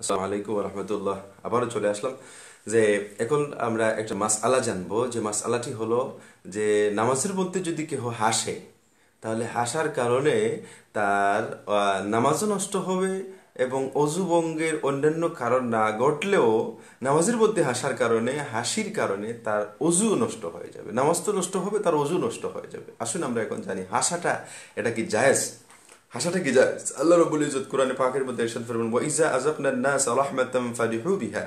আসসালামু আলাইকুম রহমতুল্লাহ আবারও চলে আসলাম যে এখন আমরা একটা মাস আলা জানবো যে মাস আলাটি হলো যে নামাজের মধ্যে যদি হাসে তাহলে হাসার কারণে তার নামাজও নষ্ট হবে এবং অজুবঙ্গের অন্যান্য কারণ না ঘটলেও নামাজের মধ্যে হাসার কারণে হাসির কারণে তার অজু নষ্ট হয়ে যাবে নামাজ তো নষ্ট হবে তার অজু নষ্ট হয়ে যাবে আসুন আমরা এখন জানি হাসাটা এটা কি জায়েজ হাসাটা কি যায় আল্লাহ রবুল ইজত কোরআনে পাখির মধ্যে এরশাদ ফরমান ওয়া ইজা আযাকনান নাস রাহমাতাম ফারিহু বিহা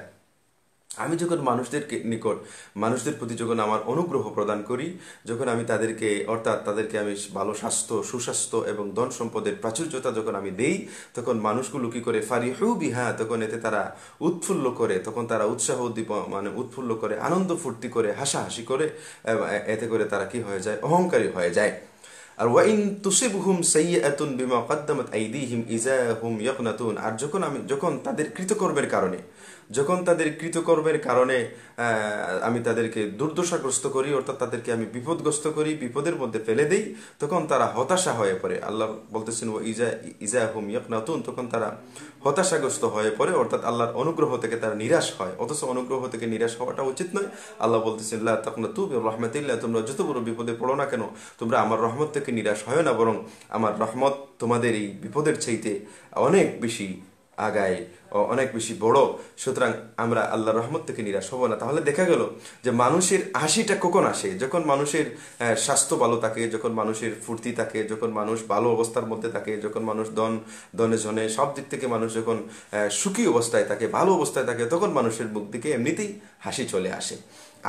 আমি যখন মানুষদের নিকট মানুষদের প্রতি যখন আমার অনুগ্রহ প্রদান করি যখন আমি তাদেরকে অর্থাৎ তাদেরকে আমি ভালো স্বাস্থ্য সুস্বাস্থ্য এবং ধন সম্পদের প্রাচুর্যতা যখন আমি দেই তখন মানুষগুলো কী করে ফারি ফারিহু বিহা তখন এতে তারা উৎফুল্ল করে তখন তারা উৎসাহ উদ্দীপ মানে উৎফুল্ল করে আনন্দ ফুর্তি করে হাসাহাসি করে এতে করে তারা কি হয়ে যায় অহংকারী হয়ে যায় আর ওয়াইন হুম সৈয়াতুন বিমা কদ্দামত আইদিহিম ইজা হুম ইয়কনাতুন আর যখন আমি যখন তাদের কৃতকর্মের কারণে যখন তাদের কৃতকর্মের কারণে আমি তাদেরকে দুর্দশাগ্রস্ত করি অর্থাৎ তাদেরকে আমি বিপদগ্রস্ত করি বিপদের মধ্যে ফেলে দিই তখন তারা হতাশা হয়ে পড়ে আল্লাহ বলতেছেন ও ইজা ইজা হুম ইয়াকনাতুন তখন তারা হতাশাগ্রস্ত হয়ে পড়ে অর্থাৎ আল্লাহর অনুগ্রহ থেকে তারা নিরাশ হয় অথচ অনুগ্রহ থেকে নিরাশ হওয়াটা উচিত নয় আল্লাহ বলতেছেন তখন তাকনা তু রহমাতিল্লাহ তোমরা যত বড় বিপদে পড়ো না কেন তোমরা আমার রহমত থেকে নিরাশ হয় না বরং আমার রহমত তোমাদের এই বিপদের চাইতে অনেক বেশি আগায় অনেক বেশি বড় সুতরাং আমরা আল্লাহ রহমত থেকে নিরাশ হব না তাহলে দেখা গেল যে মানুষের হাসিটা কখন আসে যখন মানুষের স্বাস্থ্য ভালো থাকে যখন মানুষের ফুর্তি থাকে যখন মানুষ ভালো অবস্থার মধ্যে থাকে যখন মানুষ দন দনে জনে সব দিক থেকে মানুষ যখন সুখী অবস্থায় থাকে ভালো অবস্থায় থাকে তখন মানুষের মুখ দিকে এমনিতেই হাসি চলে আসে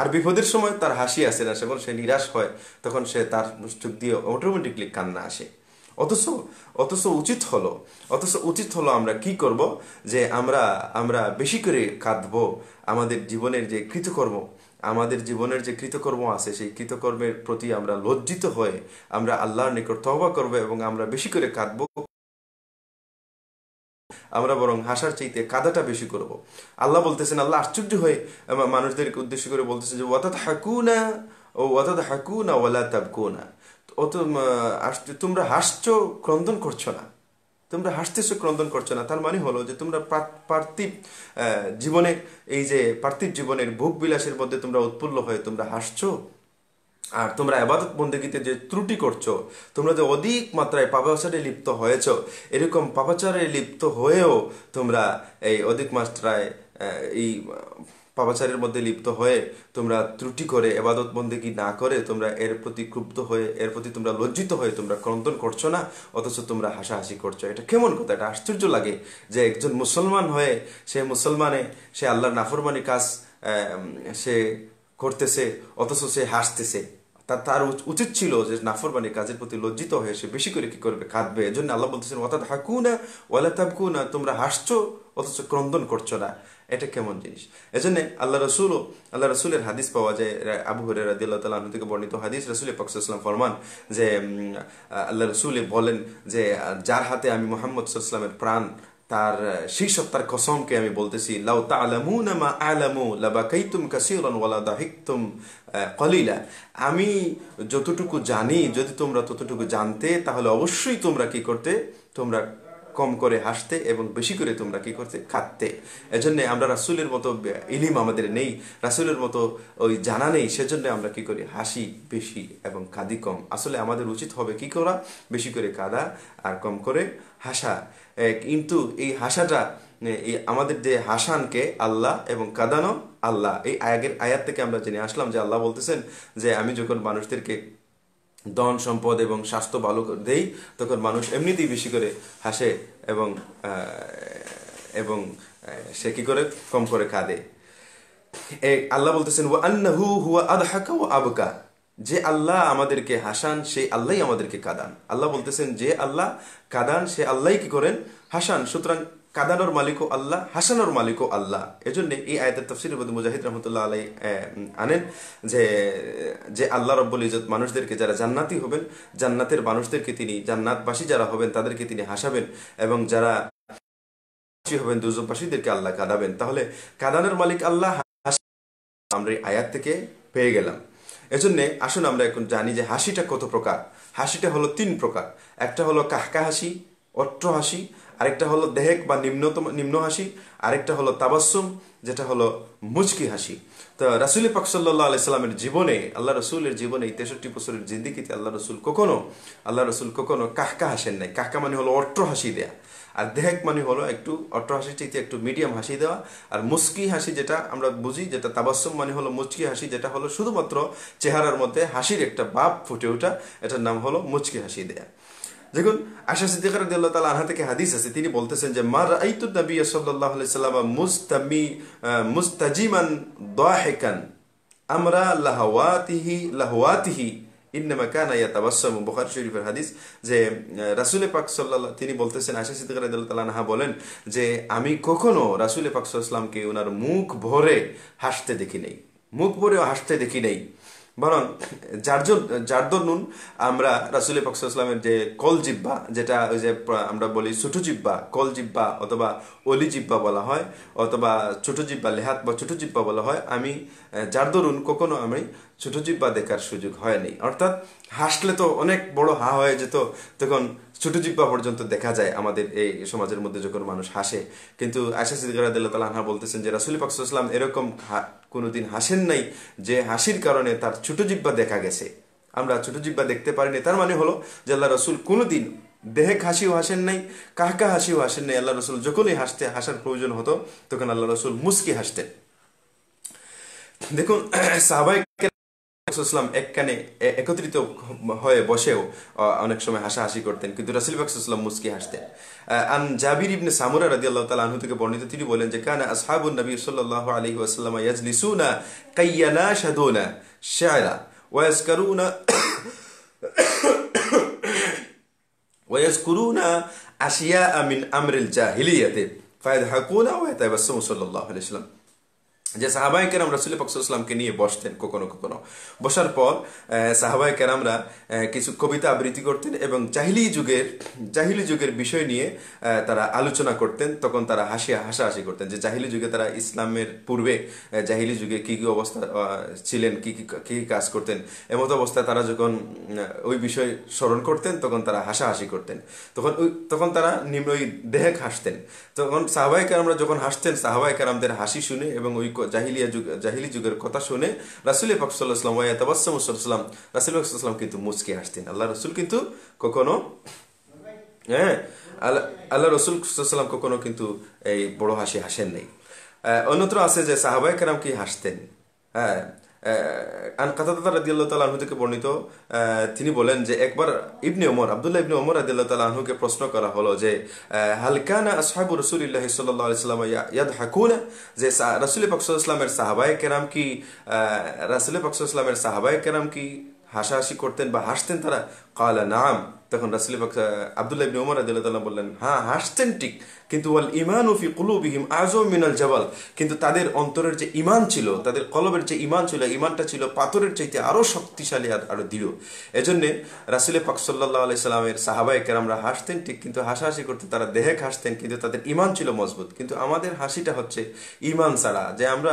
আর বিপদের সময় তার হাসি আসে না যখন সে নিরাশ হয় তখন সে তার চোখ দিয়ে অটোমেটিকলি কান্না আসে অথচ অথচ উচিত হলো অথচ উচিত হলো আমরা কি করব যে আমরা আমরা বেশি করে কাঁদব আমাদের জীবনের যে কৃতকর্ম আমাদের জীবনের যে কৃতকর্ম আছে সেই কৃতকর্মের প্রতি আমরা লজ্জিত হয়ে আমরা আল্লাহর নিকট তহবা করব এবং আমরা বেশি করে কাঁদব আমরা বরং হাসার চাইতে কাদাটা বেশি করব। আল্লাহ বলতেছেন আল্লাহ আশ্চর্য হয়ে মানুষদেরকে উদ্দেশ্য করে বলতেছেন যে হাকু হাকুনা ও ওয়াতাদ হাকুনা ওয়ালা তাবকুনা ও তোমরা হাসছো ক্রন্দন করছো না তোমরা হাসতেছ ক্রন্দন করছো না তার মানে হলো যে তোমরা পার্থিব জীবনের এই যে পার্থিব জীবনের ভোগ বিলাসের মধ্যে তোমরা উৎপন্ন হয়ে তোমরা হাসছো আর তোমরা আবাদত বন্দীগীতে যে ত্রুটি করছো তোমরা যে অধিক মাত্রায় পাপাচারে লিপ্ত হয়েছ এরকম পাপাচারে লিপ্ত হয়েও তোমরা এই অধিক মাত্রায় এই পাপাচারের মধ্যে লিপ্ত হয়ে তোমরা ত্রুটি করে এবাদত বন্দেগী না করে তোমরা এর প্রতি ক্ষুব্ধ হয়ে এর প্রতি তোমরা লজ্জিত হয়ে তোমরা ক্রন্দন করছো না অথচ তোমরা হাসাহাসি করছো এটা কেমন কথা এটা আশ্চর্য লাগে যে একজন মুসলমান হয়ে সে মুসলমানে সে আল্লাহর নাফরমানি কাজ সে করতেছে অথচ সে হাসতেছে তা তার উচিত ছিল যে নাফরবানি কাজের প্রতি লজ্জিত হয়ে সে বেশি করে কি করবে কাঁদবে এজন্য আল্লাহ বলতেছেন অর্থাৎ হাকু না ওয়ালা তাবকু না তোমরা হাসছো অথচ ক্রন্দন করছো না এটা কেমন জিনিস এজন্য আল্লাহ রসুল আল্লাহ রসুলের হাদিস পাওয়া যায় আবু হরে তালা তাল্লাহ থেকে বর্ণিত হাদিস রসুল পাকসাল্লাম ফরমান যে আল্লাহ রসুল বলেন যে যার হাতে আমি মোহাম্মদ সাল্লামের প্রাণ তার সেই সত্তার কসমকে আমি বলতেছি লাউ তালামুনা মা আলামু লাবাকাইতুম কাসিরান ওয়ালা দাহিকতুম কলিলা আমি যতটুকু জানি যদি তোমরা ততটুকু জানতে তাহলে অবশ্যই তোমরা কি করতে তোমরা কম করে হাসতে এবং বেশি করে তোমরা কি করতে খাটতে এজন্য আমরা রাসুলের মতো ইলিম আমাদের নেই রাসুলের মতো ওই জানা নেই সেজন্য আমরা কি করি হাসি বেশি এবং কাঁদি কম আসলে আমাদের উচিত হবে কি করা বেশি করে কাদা আর কম করে হাসা কিন্তু এই হাসাটা এই আমাদের যে হাসানকে আল্লাহ এবং কাদানো আল্লাহ এই আগের আয়াত থেকে আমরা জেনে আসলাম যে আল্লাহ বলতেছেন যে আমি যখন মানুষদেরকে ধন সম্পদ এবং স্বাস্থ্য ভালো দেই তখন মানুষ এমনিতেই বেশি করে হাসে এবং এবং সে কি করে কম করে কাঁদে আল্লাহ বলতেছেন ও আন্না হু হুয়া হাকা ও আবকা যে আল্লাহ আমাদেরকে হাসান সেই আল্লাহ আমাদেরকে কাদান আল্লাহ বলতেছেন যে আল্লাহ কাদান সে আল্লাহ কি করেন হাসান সুতরাং কাদানোর মালিকও আল্লাহ হাসানোর মালিকও আল্লাহ এজন্য এই আয়তের তফসির মুজাহিদ রহমতুল্লাহ আলাই আনেন যে যে আল্লাহ রব্বুল ইজত মানুষদেরকে যারা জান্নাতি হবেন জান্নাতের মানুষদেরকে তিনি জান্নাতবাসী যারা হবেন তাদেরকে তিনি হাসাবেন এবং যারা হবেন দুজনবাসীদেরকে আল্লাহ কাদাবেন তাহলে কাদানোর মালিক আল্লাহ আমরা এই আয়াত থেকে পেয়ে গেলাম এজন্যে আসুন আমরা এখন জানি যে হাসিটা কত প্রকার হাসিটা হলো তিন প্রকার একটা হলো কাহকা হাসি অট্ট হাসি আরেকটা হলো দেহেক বা নিম্নতম নিম্ন হাসি আরেকটা হলো তাবাসুম যেটা হলো মুচকি হাসি তো রাসুল পাক সাল্লাহ আলাইসাল্লামের জীবনে আল্লাহ রসুলের জীবনে এই তেষট্টি বছরের জিন্দিগিতে আল্লাহ রসুল কখনো আল্লাহ রসুল কখনো কাহকা হাসেন নাই কাহকা মানে হলো অট্ট হাসি দেয়া আর দেহেক মানে হলো একটু অট্ট হাসিটিতে একটু মিডিয়াম হাসি দেওয়া আর মুস্কি হাসি যেটা আমরা বুঝি যেটা তাবাসম মানে হলো মুচকি হাসি যেটা হলো শুধুমাত্র চেহারার মধ্যে হাসির একটা বাপ ফুটে ওঠা এটার নাম হলো মুচকি হাসি দেয়া দেখুন আশা সিদ্দিক রাদিয়াল্লাহু তাআলা আনহা থেকে হাদিস আছে তিনি বলতেছেন যে মার রাআইতুন নবী সাল্লাল্লাহু আলাইহি সাল্লাম মুস্তামি মুস্তাজিমান দাহিকান আমরা লাহওয়াতিহি লাহওয়াতিহি ইন্নামা কানা ইয়াতাবাসসাম বুখারী শরীফের হাদিস যে রাসুলে পাক সাল্লাল্লাহু তিনি বলতেছেন আশা সিদ্দিক রাদিয়াল্লাহু তাআলা আনহা বলেন যে আমি কখনো রাসুলে পাক সাল্লাল্লাহু আলাইহি ওনার মুখ ভরে হাসতে দেখি নাই মুখ ভরেও হাসতে দেখি নাই বরং জারদর নুন আমরা রাসুল ইসলামের যে কল জিব্বা যেটা ওই যে আমরা বলি ছোটো জিব্বা কল জিব্বা অথবা অলি জিব্বা বলা হয় অথবা ছোটো জিব্বা লেহাত বা ছোটো জিব্বা বলা হয় আমি জারদরুন কখনো আমি ছোট জিব্বা দেখার সুযোগ হয়নি অর্থাৎ হাসলে তো অনেক বড় হা হয়ে যেত তখন ছোট জিব্বা পর্যন্ত দেখা যায় আমাদের এই সমাজের মধ্যে যখন মানুষ হাসে কিন্তু আশা সিদ্দিকার তালা আনহা বলতেছেন যে রাসুল পাকসুলাম এরকম কোনোদিন হাসেন নাই যে হাসির কারণে তার ছোট জিব্বা দেখা গেছে আমরা ছোট জিব্বা দেখতে পারিনি তার মানে হলো যে আল্লাহ রসুল কোনোদিন দেহে হাসিও হাসেন নাই কাহকা হাসিও হাসেন নাই আল্লাহ রসুল যখনই হাসতে হাসার প্রয়োজন হতো তখন আল্লাহ রসুল মুস্কি হাসতেন দেখুন সাহবাই পাকসুসলাম এক কানে একত্রিত হয়ে বসেও অনেক সময় হাসাহাসি করতেন কিন্তু রাসুল পাকসুসলাম মুস্কি হাসতেন আন জাবির ইবনে সামুরা রাজি আল্লাহ তালা আনহু থেকে বর্ণিত তিনি বলেন যে কানা আসহাবুন নবী সাল্লাহ আলহি আসাল্লাম ইয়াজলিসুনা কাইয়ানা সাদুনা শায়রা ওয়াজকারুনা ويذكرون أشياء من আমরিল জাহিলিয়াতে فيضحكون ويتبسم صلى الله عليه وسلم যে সাহাবাই কেরাম রাসুল পাকসুলামকে নিয়ে বসতেন কখনো কখনো বসার পর সাহাবাই কেরামরা কিছু কবিতা আবৃত্তি করতেন এবং জাহিলি যুগের জাহিলি যুগের বিষয় নিয়ে তারা আলোচনা করতেন তখন তারা হাসি হাসাহাসি করতেন যে জাহিলি যুগে তারা ইসলামের পূর্বে জাহিলি যুগে কী কী অবস্থা ছিলেন কি কি কী কাজ করতেন এমত অবস্থায় তারা যখন ওই বিষয় স্মরণ করতেন তখন তারা হাসাহাসি করতেন তখন ওই তখন তারা নিম্ন ওই দেহেক হাসতেন তখন সাহাবাই কেরামরা যখন হাসতেন সাহাবাই কেরামদের হাসি শুনে এবং ওই জাহিলিয়া যুগ জাহিলি যুগের কথা শুনে রাসুল পাক সাল্লাহাম ওয়াতাবাসাম রাসুল পাকসাল্লাম কিন্তু মুচকে আসতেন আল্লাহ রসুল কিন্তু কখনো হ্যাঁ আল্লাহ আল্লাহ রসুল সাল্লাম কখনো কিন্তু এই বড় হাসি হাসেন নাই অন্যত্র আছে যে সাহাবাই কেরাম কি হাসতেন হ্যাঁ আন কাতাদা রাদিয়াল্লাহ তাল আহু থেকে বর্ণিত তিনি বলেন যে একবার ইবনে ওমর আবদুল্লাহ ইবনে ওমর রাদিয়াল্লাহ তাল আহুকে প্রশ্ন করা হলো যে হালকানা আসহাবু রসুলিল্লাহ সাল্লাহ ইসলাম ইয়াদ হাকুন যে রাসুল পাকসুল ইসলামের সাহাবায় কেরাম কি রাসুল পাকসুল ইসলামের সাহাবায় কেরাম কি হাসাহাসি করতেন বা হাসতেন তারা কালা নাম তখন রাসুলি পাক আবদুল্লাহ ইবনে উমর রাদিয়াল্লাহু বললেন হ্যাঁ হাসতেন ঠিক কিন্তু ওয়াল ইমানু ফি কুলুবিহিম আজম মিনাল জাবাল কিন্তু তাদের অন্তরের যে ইমান ছিল তাদের কলবের যে ইমান ছিল ইমানটা ছিল পাথরের চাইতে আরো শক্তিশালী আর আরো দৃঢ় এজন্য রাসুলে পাক সাল্লাহ আলি সাল্লামের সাহাবাই কেরামরা হাসতেন ঠিক কিন্তু হাসাহাসি করতে তারা দেহে হাসতেন কিন্তু তাদের ইমান ছিল মজবুত কিন্তু আমাদের হাসিটা হচ্ছে ইমান ছাড়া যে আমরা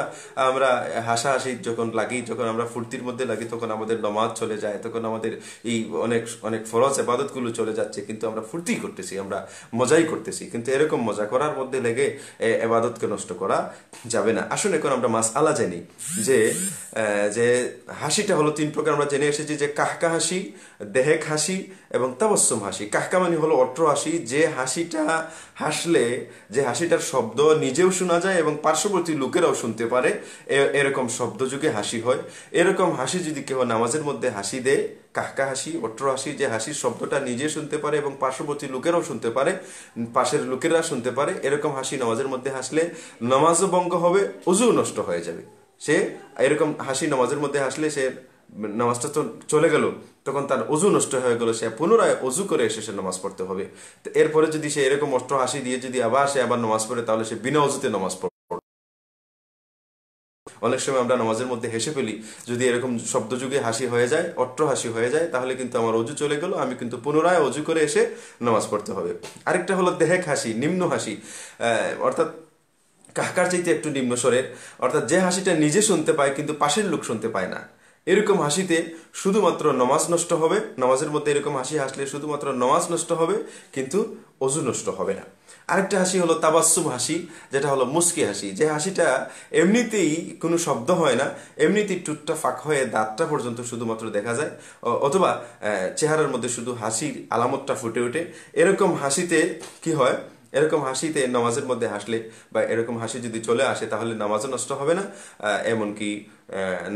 আমরা হাসাহাসি যখন লাগি যখন আমরা ফুর্তির মধ্যে লাগি তখন আমাদের নমাজ চলে যায় তখন আমাদের এই অনেক অনেক ফরজ এবাদত ইবাদতগুলো চলে যাচ্ছে কিন্তু আমরা ফুর্তি করতেছি আমরা মজাই করতেছি কিন্তু এরকম মজা করার মধ্যে লেগে এবাদতকে নষ্ট করা যাবে না আসুন এখন আমরা মাস আলা জানি যে যে হাসিটা হলো তিন প্রকার আমরা জেনে এসেছি যে কাহকা হাসি দেহেক হাসি এবং তাবস্যম হাসি কাহকামানি হলো অট্র হাসি যে হাসিটা হাসলে যে হাসিটার শব্দ নিজেও শোনা যায় এবং পার্শ্ববর্তী লোকেরাও শুনতে পারে এরকম শব্দ যুগে হাসি হয় এরকম হাসি যদি কেউ নামাজের মধ্যে হাসি দেয় কাহকা হাসি অট্র হাসি যে হাসির শব্দটা শব্দটা নিজে শুনতে পারে এবং পার্শ্ববর্তী লোকেরাও শুনতে পারে পাশের লোকেরা শুনতে পারে এরকম হাসি নামাজের মধ্যে হাসলে নামাজও ভঙ্গ হবে উজু নষ্ট হয়ে যাবে সে এরকম হাসি নামাজের মধ্যে হাসলে সে নামাজটা তো চলে গেল তখন তার অজু নষ্ট হয়ে গেল সে পুনরায় অজু করে এসে সে নামাজ পড়তে হবে এরপরে যদি সে এরকম অষ্ট হাসি দিয়ে যদি আবার সে আবার নামাজ পড়ে তাহলে সে বিনা অজুতে নামাজ পড়ে অনেক সময় আমরা নামাজের মধ্যে হেসে ফেলি যদি এরকম শব্দযুগে হাসি হয়ে যায় অট্ট হাসি হয়ে যায় তাহলে কিন্তু আমার অজু চলে গেল আমি কিন্তু পুনরায় অজু করে এসে নামাজ পড়তে হবে আরেকটা হলো দেহেক হাসি নিম্ন হাসি অর্থাৎ কাহকার চাইতে একটু নিম্ন স্বরের অর্থাৎ যে হাসিটা নিজে শুনতে পায় কিন্তু পাশের লোক শুনতে পায় না এরকম হাসিতে শুধুমাত্র নমাজ নষ্ট হবে নামাজের মধ্যে এরকম হাসি হাসলে শুধুমাত্র নমাজ নষ্ট হবে কিন্তু অজু নষ্ট হবে না আরেকটা হাসি হলো তাবাসুম হাসি যেটা হলো মুস্কি হাসি যে হাসিটা এমনিতেই কোনো শব্দ হয় না এমনিতেই টুটটা ফাঁক হয়ে দাঁতটা পর্যন্ত শুধুমাত্র দেখা যায় অথবা চেহারার মধ্যে শুধু হাসির আলামতটা ফুটে ওঠে এরকম হাসিতে কি হয় এরকম হাসিতে নামাজের মধ্যে হাসলে বা এরকম হাসি যদি চলে আসে তাহলে নামাজও নষ্ট হবে না এমনকি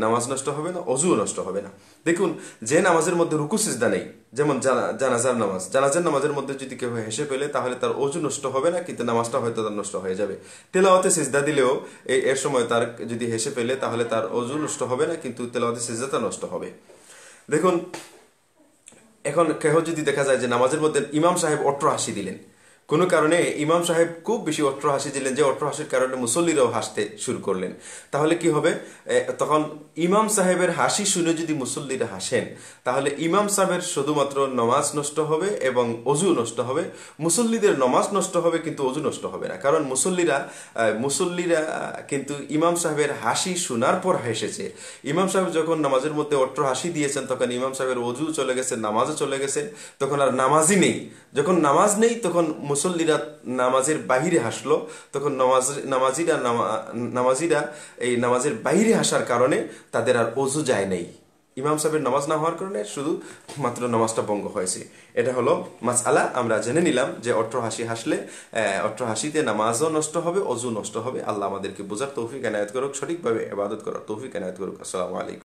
নামাজ নষ্ট হবে না অজুও নষ্ট হবে না দেখুন যে নামাজের মধ্যে রুকু সিজদা নেই যেমন জানাজার নামাজ জানাজার নামাজের মধ্যে যদি কেউ হেসে পেলে তাহলে তার অজু নষ্ট হবে না কিন্তু নামাজটা হয়তো তার নষ্ট হয়ে যাবে তেলাওয়াতে সিজদা দিলেও এর সময় তার যদি হেসে পেলে তাহলে তার অজু নষ্ট হবে না কিন্তু তেলাওয়াতে সিজদাটা নষ্ট হবে দেখুন এখন কেহ যদি দেখা যায় যে নামাজের মধ্যে ইমাম সাহেব অট্র হাসি দিলেন কোনো কারণে ইমাম সাহেব খুব বেশি অট্র হাসি দিলেন যে অট্র হাসির কারণে মুসল্লিরাও হাসতে শুরু করলেন তাহলে কি হবে তখন ইমাম সাহেবের হাসি শুনে যদি মুসল্লিরা হাসেন তাহলে ইমাম সাহেবের শুধুমাত্র নমাজ নষ্ট হবে এবং অজু নষ্ট হবে মুসল্লিদের নমাজ নষ্ট হবে কিন্তু অজু নষ্ট হবে না কারণ মুসল্লিরা মুসল্লিরা কিন্তু ইমাম সাহেবের হাসি শোনার পর হেসেছে ইমাম সাহেব যখন নামাজের মধ্যে অট্র হাসি দিয়েছেন তখন ইমাম সাহেবের অজু চলে গেছে নামাজও চলে গেছে তখন আর নামাজই নেই যখন নামাজ নেই তখন মুসল্লিরা নামাজের বাহিরে হাসলো তখন নামাজ নামাজিরা নামাজিরা এই নামাজের বাহিরে হাসার কারণে তাদের আর অজু যায় নাই ইমাম সাহেবের নামাজ না হওয়ার কারণে শুধু মাত্র নামাজটা ভঙ্গ হয়েছে এটা হলো মাস আলা আমরা জেনে নিলাম যে অট্র হাসি হাসলে অট্র হাসিতে নামাজও নষ্ট হবে অজু নষ্ট হবে আল্লাহ আমাদেরকে বোঝার তৌফিক এনায়ত করুক সঠিকভাবে এবাদত করার তৌফিক এনায়ত করুক আসসালামু আলাইকুম